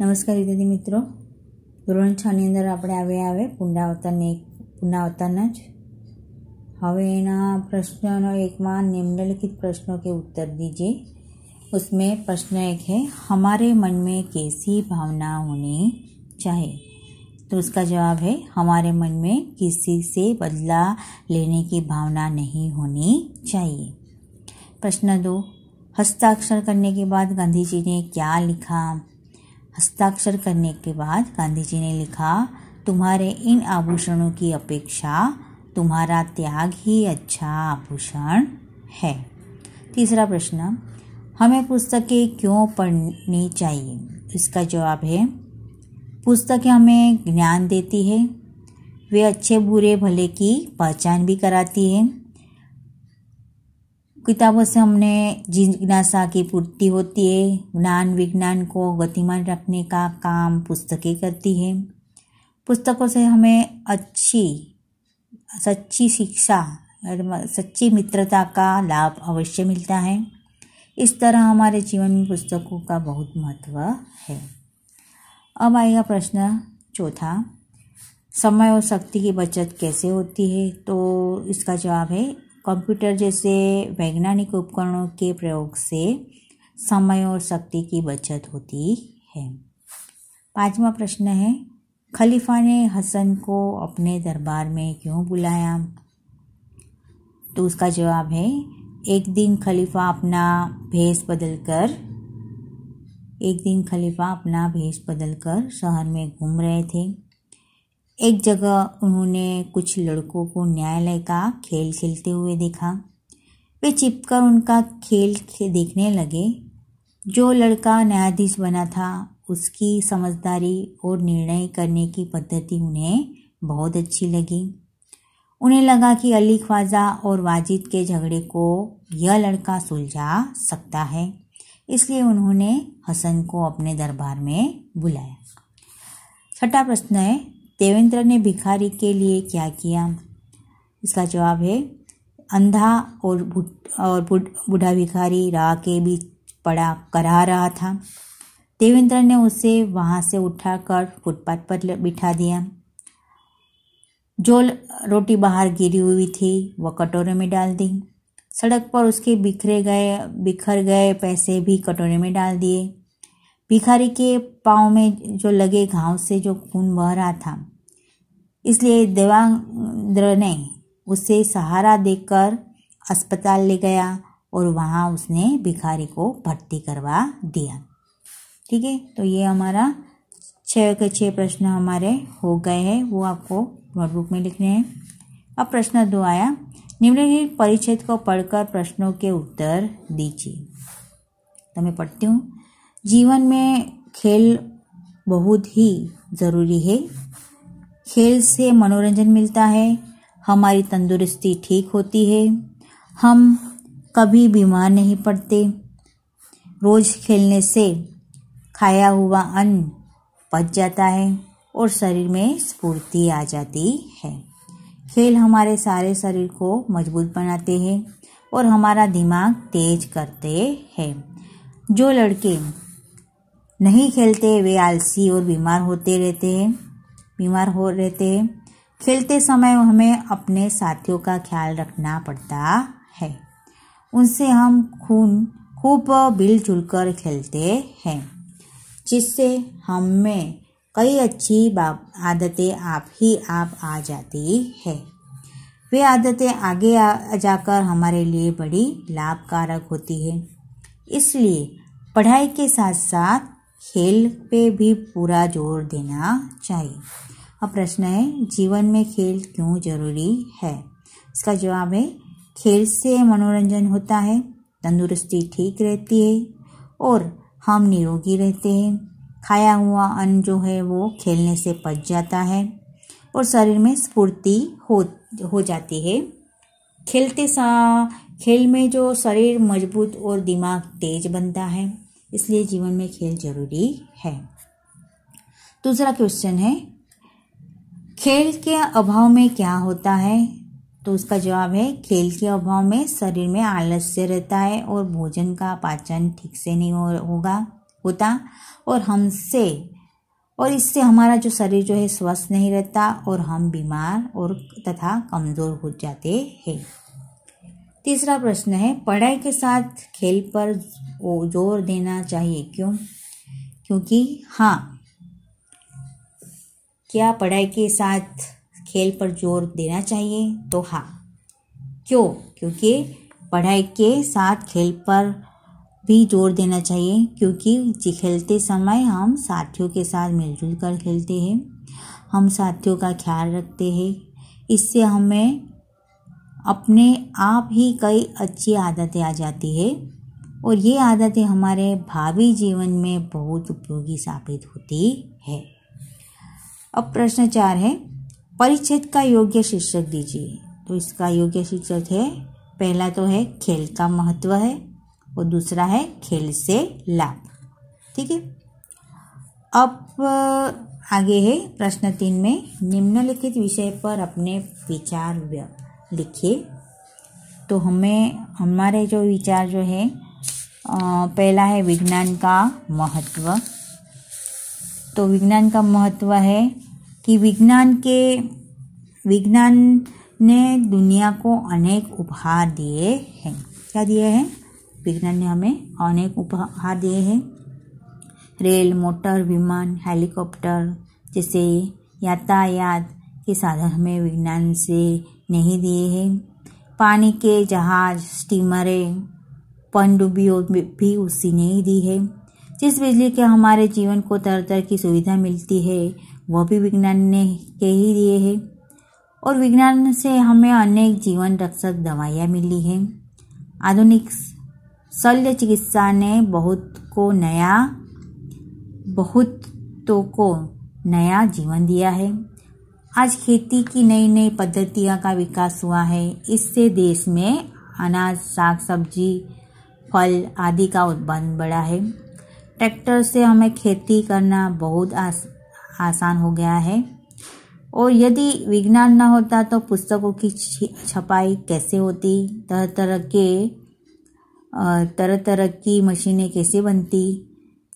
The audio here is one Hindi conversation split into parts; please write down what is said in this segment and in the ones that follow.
नमस्कार विद्यार्थी मित्रों धोरण छर आप पुनरावर्तन एक पुनरावर्तन પુનરાવર્તનને પુનરાવર્તન જ હવે निम्नलिखित प्रश्नों के उत्तर दीजिए उसमें प्रश्न एक है हमारे मन में कैसी भावना होनी चाहिए तो उसका जवाब है हमारे मन में किसी से बदला लेने की भावना नहीं होनी चाहिए प्रश्न दो हस्ताक्षर करने के बाद गांधी जी ने क्या लिखा हस्ताक्षर करने के बाद गांधी जी ने लिखा तुम्हारे इन आभूषणों की अपेक्षा तुम्हारा त्याग ही अच्छा आभूषण है तीसरा प्रश्न हमें पुस्तकें क्यों पढ़नी चाहिए इसका जवाब है पुस्तकें हमें ज्ञान देती है वे अच्छे बुरे भले की पहचान भी कराती है किताबों से हमने जिज्ञासा की पूर्ति होती है ज्ञान विज्ञान को गतिमान रखने का काम पुस्तकें करती है पुस्तकों से हमें अच्छी सच्ची शिक्षा और सच्ची मित्रता का लाभ अवश्य मिलता है इस तरह हमारे जीवन में पुस्तकों का बहुत महत्व है अब आएगा प्रश्न चौथा समय और शक्ति की बचत कैसे होती है तो इसका जवाब है कंप्यूटर जैसे वैज्ञानिक उपकरणों के प्रयोग से समय और शक्ति की बचत होती है पांचवा प्रश्न है खलीफा ने हसन को अपने दरबार में क्यों बुलाया तो उसका जवाब है एक दिन खलीफा अपना भेष बदलकर एक दिन खलीफा अपना भेष बदलकर शहर में घूम रहे थे एक जगह उन्होंने कुछ लड़कों को न्यायालय का खेल खेलते हुए देखा वे चिपकर उनका खेल देखने लगे जो लड़का न्यायाधीश बना था उसकी समझदारी और निर्णय करने की पद्धति उन्हें बहुत अच्छी लगी उन्हें लगा कि अली ख्वाजा और वाजिद के झगड़े को यह लड़का सुलझा सकता है इसलिए उन्होंने हसन को अपने दरबार में बुलाया छठा प्रश्न है देवेंद्र ने भिखारी के लिए क्या किया इसका जवाब है अंधा और और बूढ़ा भिखारी राह के बीच पड़ा करा रहा था देवेंद्र ने उसे वहाँ से उठाकर फुटपाथ पर बिठा दिया जो रोटी बाहर गिरी हुई थी वह कटोरे में डाल दी सड़क पर उसके बिखरे गए बिखर गए पैसे भी कटोरे में डाल दिए भिखारी के पाँव में जो लगे घाव से जो खून बह रहा था इसलिए देवांग्र ने उसे सहारा देकर अस्पताल ले गया और वहाँ उसने भिखारी को भर्ती करवा दिया ठीक है तो ये हमारा छः के छः प्रश्न हमारे हो गए हैं वो आपको नोटबुक में लिखने हैं अब प्रश्न दो आया निम्नलिखित परिच्छेद को पढ़कर प्रश्नों के उत्तर दीजिए तो मैं पढ़ती हूँ जीवन में खेल बहुत ही ज़रूरी है खेल से मनोरंजन मिलता है हमारी तंदुरुस्ती ठीक होती है हम कभी बीमार नहीं पड़ते रोज़ खेलने से खाया हुआ अन्न पच जाता है और शरीर में स्फूर्ति आ जाती है खेल हमारे सारे शरीर को मजबूत बनाते हैं और हमारा दिमाग तेज करते हैं जो लड़के नहीं खेलते वे आलसी और बीमार होते रहते हैं बीमार हो रहते हैं खेलते समय हमें अपने साथियों का ख्याल रखना पड़ता है उनसे हम खून खूब मिलजुल कर खेलते हैं जिससे हम में कई अच्छी आदतें आप ही आप आ जाती है वे आदतें आगे आ जाकर हमारे लिए बड़ी लाभकारक होती है इसलिए पढ़ाई के साथ साथ खेल पे भी पूरा जोर देना चाहिए अब प्रश्न है जीवन में खेल क्यों जरूरी है इसका जवाब है खेल से मनोरंजन होता है तंदुरुस्ती ठीक रहती है और हम निरोगी रहते हैं खाया हुआ अन्न जो है वो खेलने से पच जाता है और शरीर में स्फूर्ति हो हो जाती है खेलते सा खेल में जो शरीर मजबूत और दिमाग तेज बनता है इसलिए जीवन में खेल जरूरी है दूसरा क्वेश्चन है खेल के अभाव में क्या होता है तो उसका जवाब है खेल के अभाव में शरीर में आलस्य रहता है और भोजन का पाचन ठीक से नहीं हो, होगा होता और हमसे और इससे हमारा जो शरीर जो है स्वस्थ नहीं रहता और हम बीमार और तथा कमज़ोर हो जाते हैं तीसरा प्रश्न है पढ़ाई के साथ खेल पर जोर देना चाहिए क्यों क्योंकि हाँ क्या पढ़ाई के साथ खेल पर जोर देना चाहिए तो हाँ क्यों क्योंकि पढ़ाई के साथ खेल पर भी जोर देना चाहिए क्योंकि खेलते समय हम साथियों के साथ मिलजुल कर खेलते हैं हम साथियों का ख्याल रखते हैं इससे हमें अपने आप ही कई अच्छी आदतें आ जाती है और ये आदतें हमारे भावी जीवन में बहुत उपयोगी साबित होती है अब प्रश्न चार है परिच्छेद का योग्य शीर्षक दीजिए तो इसका योग्य शीर्षक है पहला तो है खेल का महत्व है और दूसरा है खेल से लाभ ठीक है अब आगे है प्रश्न तीन में निम्नलिखित विषय पर अपने विचार व्यक्त लिखिए तो हमें हमारे जो विचार जो है पहला है विज्ञान का महत्व तो विज्ञान का महत्व है कि विज्ञान के विज्ञान ने दुनिया को अनेक उपहार दिए हैं क्या दिए हैं विज्ञान ने हमें अनेक उपहार दिए हैं रेल मोटर विमान हेलीकॉप्टर जैसे यातायात के साधन हमें विज्ञान से नहीं दिए हैं पानी के जहाज स्टीमरें पनडुब्बियों भी उसी नहीं दी है जिस बिजली के हमारे जीवन को तरह तरह की सुविधा मिलती है वह भी विज्ञान ने के ही दिए है और विज्ञान से हमें अनेक जीवन रक्षक दवाइयाँ मिली हैं आधुनिक शल्य चिकित्सा ने बहुत को नया बहुतों तो को नया जीवन दिया है आज खेती की नई नई पद्धतियाँ का विकास हुआ है इससे देश में अनाज साग सब्जी फल आदि का उत्पादन बढ़ा है ट्रैक्टर से हमें खेती करना बहुत आस, आसान हो गया है और यदि विज्ञान न होता तो पुस्तकों की छपाई कैसे होती तरह तरह के तरह तरह की मशीनें कैसे बनती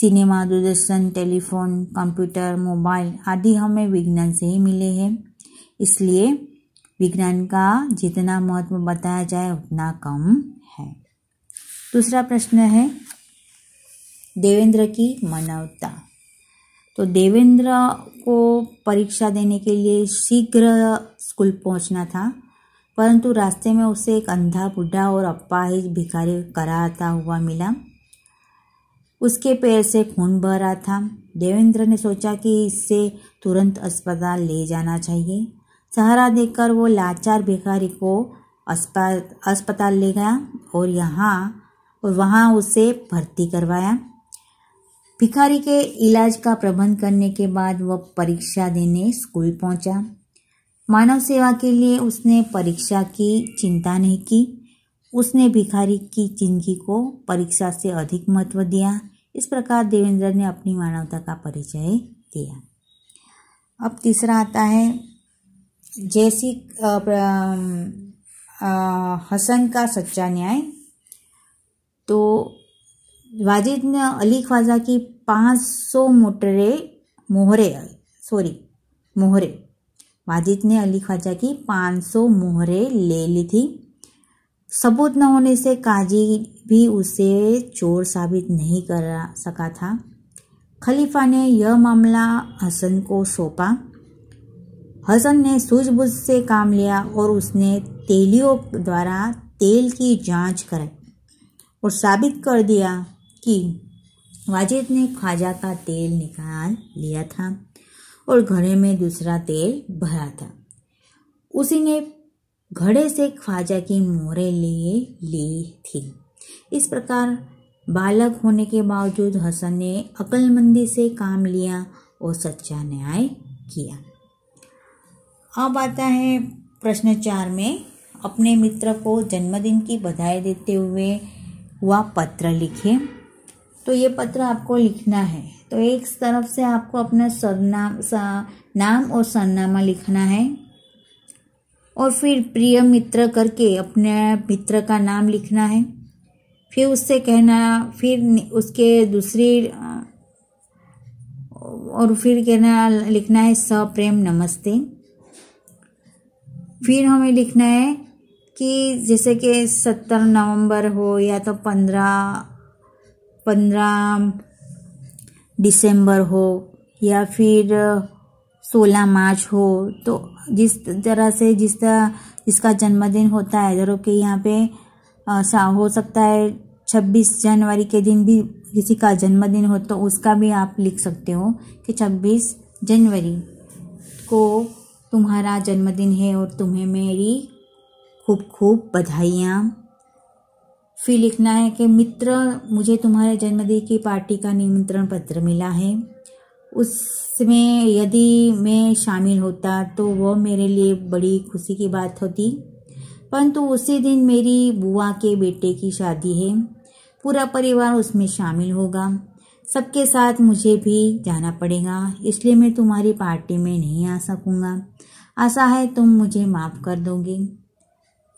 सिनेमा दूरदर्शन टेलीफोन कंप्यूटर मोबाइल आदि हमें विज्ञान से ही मिले हैं इसलिए विज्ञान का जितना महत्व बताया जाए उतना कम है दूसरा प्रश्न है देवेंद्र की मानवता तो देवेंद्र को परीक्षा देने के लिए शीघ्र स्कूल पहुंचना था परंतु रास्ते में उसे एक अंधा बूढ़ा और अपाहिज भिखारी कराता हुआ मिला उसके पैर से खून बह रहा था देवेंद्र ने सोचा कि इससे तुरंत अस्पताल ले जाना चाहिए सहारा देकर वो लाचार भिखारी को अस्पताल ले गया और यहाँ और वहाँ उसे भर्ती करवाया भिखारी के इलाज का प्रबंध करने के बाद वह परीक्षा देने स्कूल पहुँचा मानव सेवा के लिए उसने परीक्षा की चिंता नहीं की उसने भिखारी की जिंदगी को परीक्षा से अधिक महत्व दिया इस प्रकार देवेंद्र ने अपनी मानवता का परिचय दिया अब तीसरा आता है जैसी हसन का सच्चा न्याय तो वाजिद ने अली ख्वाजा की 500 मोटरे मोहरे सॉरी मोहरे वाजिद ने अली ख्वाजा की 500 मोहरे ले ली थी सबूत न होने से काजी भी उसे चोर साबित नहीं कर सका था खलीफा ने यह मामला हसन को सौंपा हसन ने सूझबूझ से काम लिया और उसने तेलियों द्वारा तेल की जांच कराई और साबित कर दिया कि वाजिद ने ख्वाजा का तेल निकाल लिया था और घरे में दूसरा तेल भरा था उसी ने घड़े से ख्वाजा की मोरे लिए ली थी इस प्रकार बालक होने के बावजूद हसन ने अकलमंदी से काम लिया और सच्चा न्याय किया अब आता है प्रश्न चार में अपने मित्र को जन्मदिन की बधाई देते हुए हुआ पत्र लिखे तो ये पत्र आपको लिखना है तो एक तरफ से आपको अपना सरनाम सा, नाम और सरनामा लिखना है और फिर प्रिय मित्र करके अपने मित्र का नाम लिखना है फिर उससे कहना फिर उसके दूसरी और फिर कहना लिखना है सप्रेम नमस्ते फिर हमें लिखना है कि जैसे कि सत्तर नवंबर हो या तो पंद्रह पंद्रह दिसंबर हो या फिर सोलह मार्च हो तो जिस तरह से जिस तरह जिसका जन्मदिन होता है जरूर कि यहाँ पे आ, हो सकता है छब्बीस जनवरी के दिन भी किसी का जन्मदिन हो तो उसका भी आप लिख सकते हो कि छब्बीस जनवरी को तुम्हारा जन्मदिन है और तुम्हें मेरी खूब खूब बधाइयाँ फिर लिखना है कि मित्र मुझे तुम्हारे जन्मदिन की पार्टी का निमंत्रण पत्र मिला है उसमें यदि मैं शामिल होता तो वह मेरे लिए बड़ी खुशी की बात होती परंतु उसी दिन मेरी बुआ के बेटे की शादी है पूरा परिवार उसमें शामिल होगा सबके साथ मुझे भी जाना पड़ेगा इसलिए मैं तुम्हारी पार्टी में नहीं आ सकूँगा आशा है तुम मुझे माफ़ कर दोगे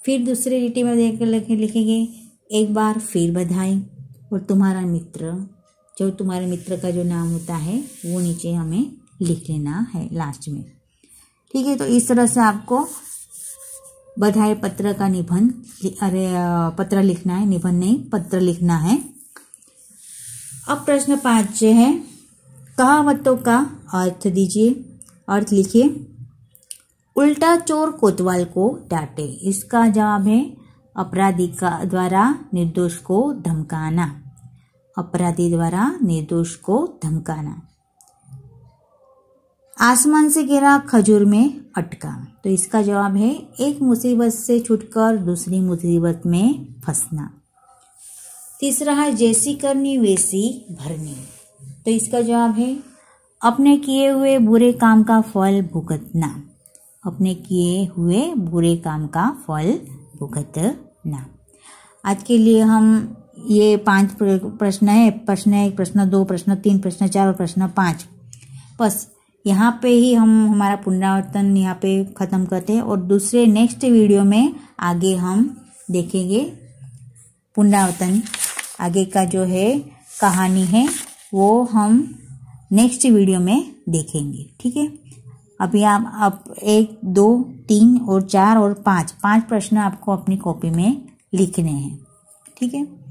फिर दूसरे रिटी में देख लिखेंगे एक बार फिर बधाई और तुम्हारा मित्र जो तुम्हारे मित्र का जो नाम होता है वो नीचे हमें लिख लेना है लास्ट में ठीक है तो इस तरह से आपको बधाई पत्र का निबंध अरे पत्र लिखना है निबंध नहीं पत्र लिखना है अब प्रश्न पांच है कहावतों का अर्थ दीजिए अर्थ लिखिए उल्टा चोर कोतवाल को डांटे इसका जवाब है अपराधी का द्वारा निर्दोष को धमकाना अपराधी द्वारा निर्दोष को धमकाना आसमान से गिरा खजूर में अटका तो इसका जवाब है एक मुसीबत से छुटकर दूसरी मुसीबत में फंसना तीसरा है जैसी करनी वैसी भरनी तो इसका जवाब है अपने किए हुए बुरे काम का फल भुगतना अपने किए हुए बुरे काम का फल भुगतना आज के लिए हम ये पांच प्रश्न है प्रश्न एक प्रश्न दो प्रश्न तीन प्रश्न चार और प्रश्न पाँच बस यहाँ पे ही हम हमारा पुनरावर्तन यहाँ पे ख़त्म करते हैं और दूसरे नेक्स्ट वीडियो में आगे हम देखेंगे पुनरावर्तन आगे का जो है कहानी है वो हम नेक्स्ट वीडियो में देखेंगे ठीक है अभी आप अब एक दो तीन और चार और पाँच पांच प्रश्न आपको अपनी कॉपी में लिखने हैं ठीक है